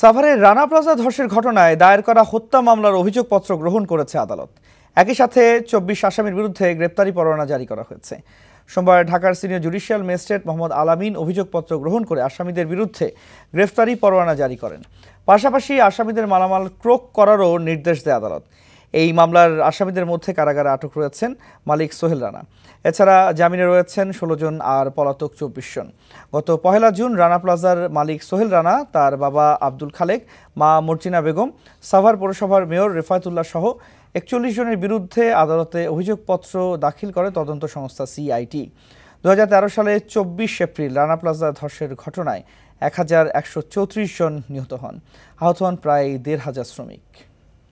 সাভারের রানা প্লাজা ধসের ঘটনায় দায়ের করা হত্যা মামলার অভিযোগপত্র গ্রহণ করেছে আদালত একই সাথে চব্বিশ আসামির বিরুদ্ধে গ্রেপ্তারি পরোয়ানা জারি করা হয়েছে সোমবার ঢাকার সিনিয়র জুডিশিয়াল ম্যাজিস্ট্রেট মোহাম্মদ আলামিন অভিযোগপত্র গ্রহণ করে আসামিদের বিরুদ্ধে গ্রেফতারি পরোয়ানা জারি করেন পাশাপাশি আসামিদের মালামাল ক্রোক করারও নির্দেশ দেয় আদালত এই মামলার আসামিদের মধ্যে কারাগারে আটক রয়েছেন মালিক সোহেল রানা এছাড়া জামিনে রয়েছেন ষোলো জন আর পলাতক চব্বিশ জন গত পহেলা জুন রানা প্লাজার মালিক সোহেল রানা তার বাবা আব্দুল খালেক মা মর্জিনা বেগম সাভার পৌরসভার মেয়র রেফায়তুল্লাহ সহ একচল্লিশ জনের বিরুদ্ধে আদালতে অভিযোগপত্র দাখিল করে তদন্ত সংস্থা সিআইটি দু সালে চব্বিশ এপ্রিল রানা প্লাজা ধর্ষের ঘটনায় এক জন নিহত হন আহত হন প্রায় দেড় হাজার শ্রমিক